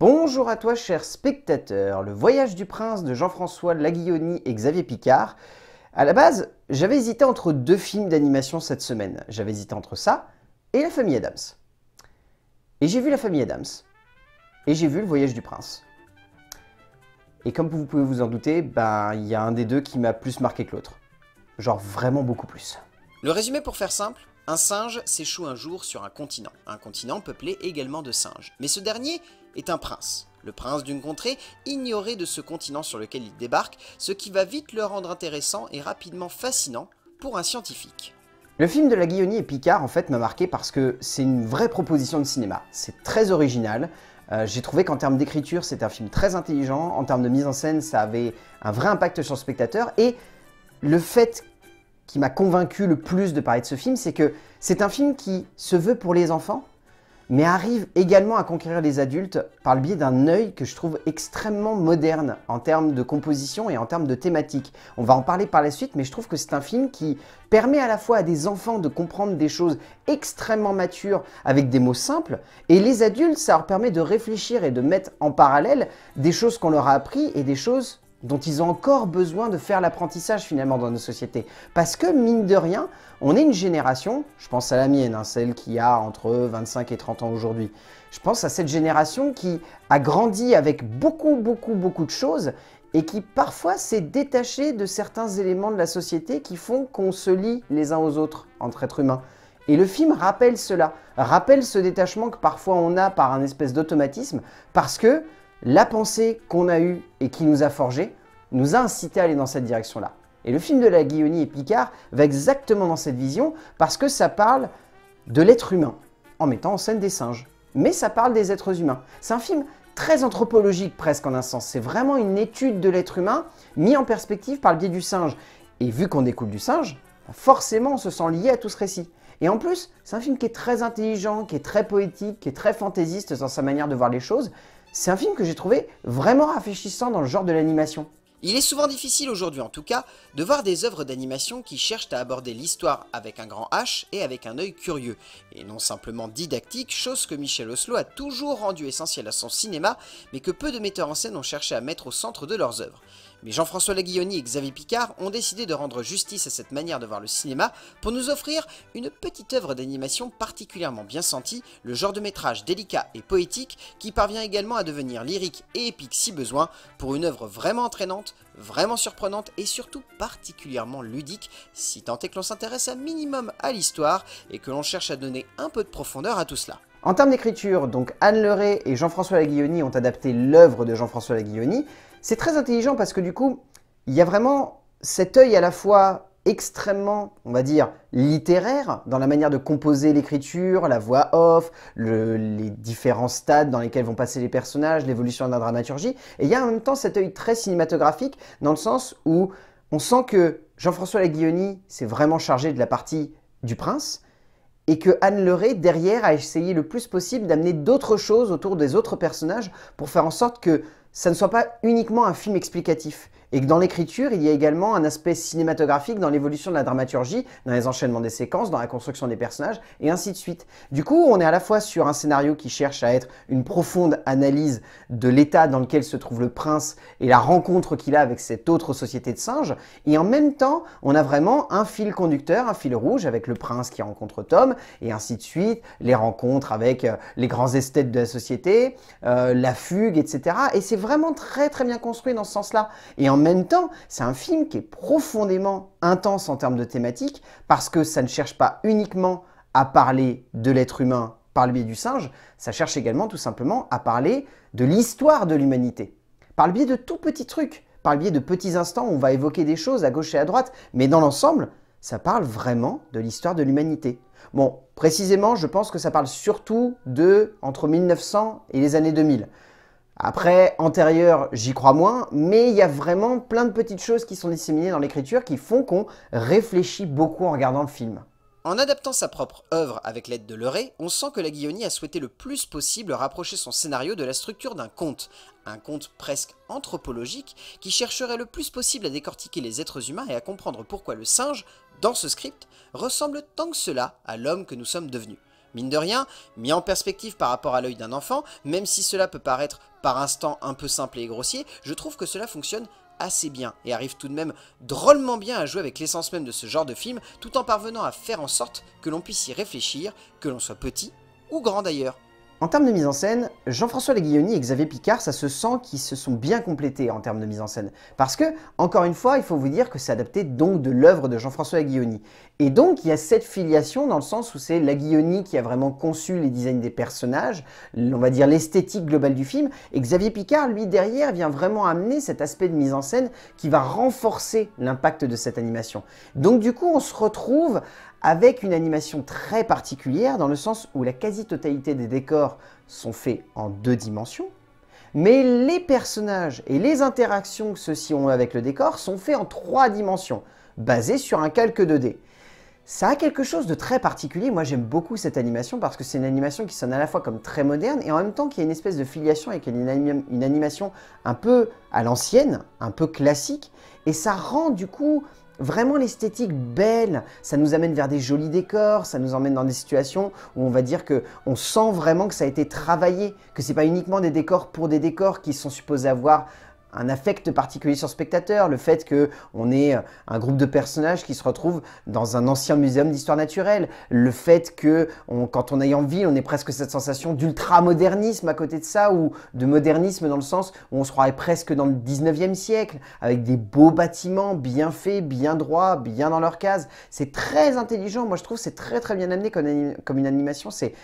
Bonjour à toi cher spectateur, le voyage du prince de Jean-François Laguilloni et Xavier Picard. À la base, j'avais hésité entre deux films d'animation cette semaine. J'avais hésité entre ça et La famille Adams. Et j'ai vu La famille Adams. Et j'ai vu Le voyage du prince. Et comme vous pouvez vous en douter, ben il y a un des deux qui m'a plus marqué que l'autre. Genre vraiment beaucoup plus. Le résumé pour faire simple, un singe s'échoue un jour sur un continent, un continent peuplé également de singes. Mais ce dernier est un prince, le prince d'une contrée ignorée de ce continent sur lequel il débarque, ce qui va vite le rendre intéressant et rapidement fascinant pour un scientifique. Le film de La Guillonie et Picard en fait m'a marqué parce que c'est une vraie proposition de cinéma, c'est très original, euh, j'ai trouvé qu'en termes d'écriture c'est un film très intelligent, en termes de mise en scène ça avait un vrai impact sur le spectateur et le fait qui m'a convaincu le plus de parler de ce film, c'est que c'est un film qui se veut pour les enfants, mais arrive également à conquérir les adultes par le biais d'un œil que je trouve extrêmement moderne en termes de composition et en termes de thématique. On va en parler par la suite, mais je trouve que c'est un film qui permet à la fois à des enfants de comprendre des choses extrêmement matures avec des mots simples, et les adultes, ça leur permet de réfléchir et de mettre en parallèle des choses qu'on leur a appris et des choses dont ils ont encore besoin de faire l'apprentissage finalement dans nos sociétés. Parce que mine de rien, on est une génération, je pense à la mienne, hein, celle qui a entre 25 et 30 ans aujourd'hui, je pense à cette génération qui a grandi avec beaucoup, beaucoup, beaucoup de choses et qui parfois s'est détachée de certains éléments de la société qui font qu'on se lie les uns aux autres entre êtres humains. Et le film rappelle cela, rappelle ce détachement que parfois on a par un espèce d'automatisme, parce que la pensée qu'on a eue et qui nous a forgé nous a incité à aller dans cette direction-là. Et le film de la Guillonie et Picard va exactement dans cette vision parce que ça parle de l'être humain en mettant en scène des singes. Mais ça parle des êtres humains. C'est un film très anthropologique presque en un sens. C'est vraiment une étude de l'être humain mis en perspective par le biais du singe. Et vu qu'on découle du singe, bah, forcément on se sent lié à tout ce récit. Et en plus, c'est un film qui est très intelligent, qui est très poétique, qui est très fantaisiste dans sa manière de voir les choses, c'est un film que j'ai trouvé vraiment rafraîchissant dans le genre de l'animation. Il est souvent difficile aujourd'hui en tout cas de voir des œuvres d'animation qui cherchent à aborder l'histoire avec un grand H et avec un œil curieux, et non simplement didactique, chose que Michel Oslo a toujours rendue essentielle à son cinéma, mais que peu de metteurs en scène ont cherché à mettre au centre de leurs œuvres. Mais Jean-François Laguilloni et Xavier Picard ont décidé de rendre justice à cette manière de voir le cinéma pour nous offrir une petite œuvre d'animation particulièrement bien sentie, le genre de métrage délicat et poétique qui parvient également à devenir lyrique et épique si besoin, pour une œuvre vraiment entraînante, vraiment surprenante et surtout particulièrement ludique, si tant est que l'on s'intéresse un minimum à l'histoire et que l'on cherche à donner un peu de profondeur à tout cela. En termes d'écriture, donc Anne Leray et Jean-François Laguilloni ont adapté l'œuvre de Jean-François Laguilloni, c'est très intelligent parce que du coup, il y a vraiment cet œil à la fois extrêmement, on va dire, littéraire dans la manière de composer l'écriture, la voix off, les différents stades dans lesquels vont passer les personnages, l'évolution de la dramaturgie. Et il y a en même temps cet œil très cinématographique dans le sens où on sent que Jean-François Laguioni s'est vraiment chargé de la partie du prince, et que Anne Leray, derrière, a essayé le plus possible d'amener d'autres choses autour des autres personnages pour faire en sorte que ça ne soit pas uniquement un film explicatif et que dans l'écriture, il y a également un aspect cinématographique dans l'évolution de la dramaturgie, dans les enchaînements des séquences, dans la construction des personnages, et ainsi de suite. Du coup, on est à la fois sur un scénario qui cherche à être une profonde analyse de l'état dans lequel se trouve le prince et la rencontre qu'il a avec cette autre société de singes, et en même temps, on a vraiment un fil conducteur, un fil rouge avec le prince qui rencontre Tom, et ainsi de suite, les rencontres avec euh, les grands esthètes de la société, euh, la fugue, etc. Et c'est vraiment très très bien construit dans ce sens-là. Et en même temps, c'est un film qui est profondément intense en termes de thématique, parce que ça ne cherche pas uniquement à parler de l'être humain par le biais du singe, ça cherche également tout simplement à parler de l'histoire de l'humanité, par le biais de tout petits trucs, par le biais de petits instants où on va évoquer des choses à gauche et à droite, mais dans l'ensemble, ça parle vraiment de l'histoire de l'humanité. Bon, précisément, je pense que ça parle surtout de entre 1900 et les années 2000. Après, antérieur, j'y crois moins, mais il y a vraiment plein de petites choses qui sont disséminées dans l'écriture qui font qu'on réfléchit beaucoup en regardant le film. En adaptant sa propre œuvre avec l'aide de Leray, on sent que la Guilloni a souhaité le plus possible rapprocher son scénario de la structure d'un conte, un conte presque anthropologique qui chercherait le plus possible à décortiquer les êtres humains et à comprendre pourquoi le singe, dans ce script, ressemble tant que cela à l'homme que nous sommes devenus. Mine de rien, mis en perspective par rapport à l'œil d'un enfant, même si cela peut paraître par instant un peu simple et grossier, je trouve que cela fonctionne assez bien et arrive tout de même drôlement bien à jouer avec l'essence même de ce genre de film tout en parvenant à faire en sorte que l'on puisse y réfléchir, que l'on soit petit ou grand d'ailleurs. En termes de mise en scène, Jean-François Leguilloni et Xavier Picard, ça se sent qu'ils se sont bien complétés en termes de mise en scène. Parce que, encore une fois, il faut vous dire que c'est adapté donc de l'œuvre de Jean-François Leguilloni. Et donc, il y a cette filiation dans le sens où c'est Leguilloni qui a vraiment conçu les designs des personnages, on va dire l'esthétique globale du film, et Xavier Picard, lui, derrière, vient vraiment amener cet aspect de mise en scène qui va renforcer l'impact de cette animation. Donc, du coup, on se retrouve avec une animation très particulière dans le sens où la quasi-totalité des décors sont faits en deux dimensions, mais les personnages et les interactions que ceux-ci ont avec le décor sont faits en trois dimensions, basés sur un calque 2D. Ça a quelque chose de très particulier, moi j'aime beaucoup cette animation parce que c'est une animation qui sonne à la fois comme très moderne et en même temps qui a une espèce de filiation avec une animation un peu à l'ancienne, un peu classique, et ça rend du coup vraiment l'esthétique belle. Ça nous amène vers des jolis décors, ça nous emmène dans des situations où on va dire que on sent vraiment que ça a été travaillé, que c'est pas uniquement des décors pour des décors qui sont supposés avoir un affect particulier sur le spectateur, le fait que on ait euh, un groupe de personnages qui se retrouvent dans un ancien muséum d'histoire naturelle, le fait que quand on est en ville, on ait presque cette sensation d'ultra-modernisme à côté de ça, ou de modernisme dans le sens où on se croirait presque dans le 19e siècle, avec des beaux bâtiments bien faits, bien droits, bien dans leur case. C'est très intelligent, moi je trouve c'est très très bien amené comme, comme une animation, c'est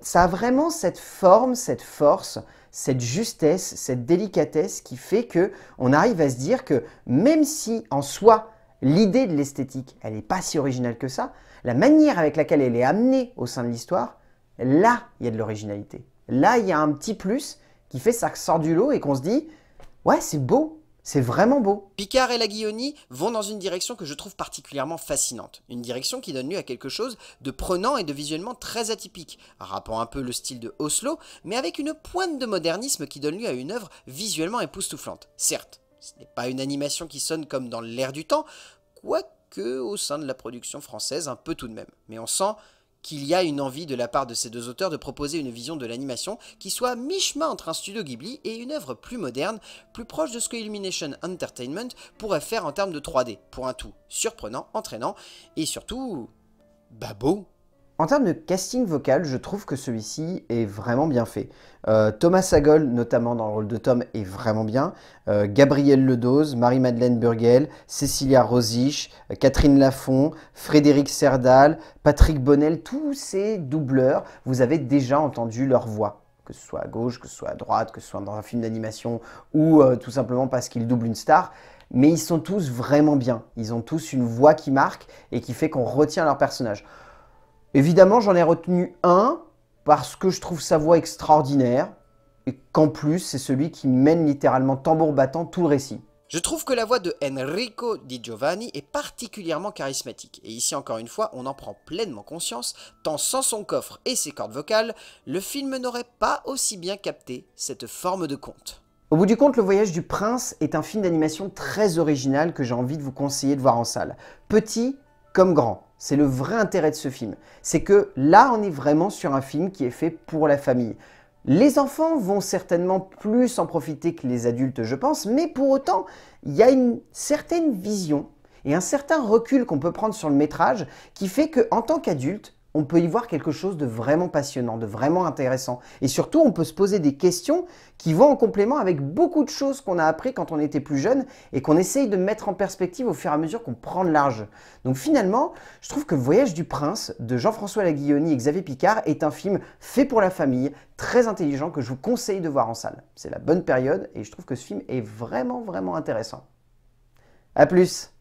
ça a vraiment cette forme, cette force, cette justesse, cette délicatesse qui fait que on arrive à se dire que même si en soi l'idée de l'esthétique, elle n'est pas si originale que ça, la manière avec laquelle elle est amenée au sein de l'histoire, là, il y a de l'originalité. Là, il y a un petit plus qui fait que ça sort du lot et qu'on se dit ouais, c'est beau, c'est vraiment beau. Picard et la vont dans une direction que je trouve particulièrement fascinante. Une direction qui donne lieu à quelque chose de prenant et de visuellement très atypique, rappant un peu le style de Oslo, mais avec une pointe de modernisme qui donne lieu à une œuvre visuellement époustouflante. Certes, ce n'est pas une animation qui sonne comme dans l'air du temps, quoique au sein de la production française un peu tout de même. Mais on sent qu'il y a une envie de la part de ces deux auteurs de proposer une vision de l'animation qui soit mi-chemin entre un studio Ghibli et une œuvre plus moderne, plus proche de ce que Illumination Entertainment pourrait faire en termes de 3D, pour un tout surprenant, entraînant et surtout... bah en termes de casting vocal, je trouve que celui-ci est vraiment bien fait. Euh, Thomas Sagol, notamment dans le rôle de Tom, est vraiment bien. Euh, Gabriel Gabrielle Ledoz, Marie-Madeleine Burgel, Cécilia Rosich, Catherine Lafont, Frédéric Serdal, Patrick Bonnel, tous ces doubleurs, vous avez déjà entendu leur voix que ce soit à gauche, que ce soit à droite, que ce soit dans un film d'animation ou euh, tout simplement parce qu'ils doublent une star mais ils sont tous vraiment bien. Ils ont tous une voix qui marque et qui fait qu'on retient leur personnage. Évidemment, j'en ai retenu un parce que je trouve sa voix extraordinaire et qu'en plus, c'est celui qui mène littéralement tambour battant tout le récit. Je trouve que la voix de Enrico Di Giovanni est particulièrement charismatique, et ici encore une fois, on en prend pleinement conscience, tant sans son coffre et ses cordes vocales, le film n'aurait pas aussi bien capté cette forme de conte. Au bout du compte, Le Voyage du Prince est un film d'animation très original que j'ai envie de vous conseiller de voir en salle, petit comme grand. C'est le vrai intérêt de ce film. C'est que là, on est vraiment sur un film qui est fait pour la famille. Les enfants vont certainement plus en profiter que les adultes, je pense, mais pour autant, il y a une certaine vision et un certain recul qu'on peut prendre sur le métrage qui fait que, en tant qu'adulte, on peut y voir quelque chose de vraiment passionnant, de vraiment intéressant. Et surtout, on peut se poser des questions qui vont en complément avec beaucoup de choses qu'on a appris quand on était plus jeune et qu'on essaye de mettre en perspective au fur et à mesure qu'on prend de large. Donc finalement, je trouve que Voyage du Prince de Jean-François Laguilloni et Xavier Picard est un film fait pour la famille, très intelligent, que je vous conseille de voir en salle. C'est la bonne période et je trouve que ce film est vraiment, vraiment intéressant. A plus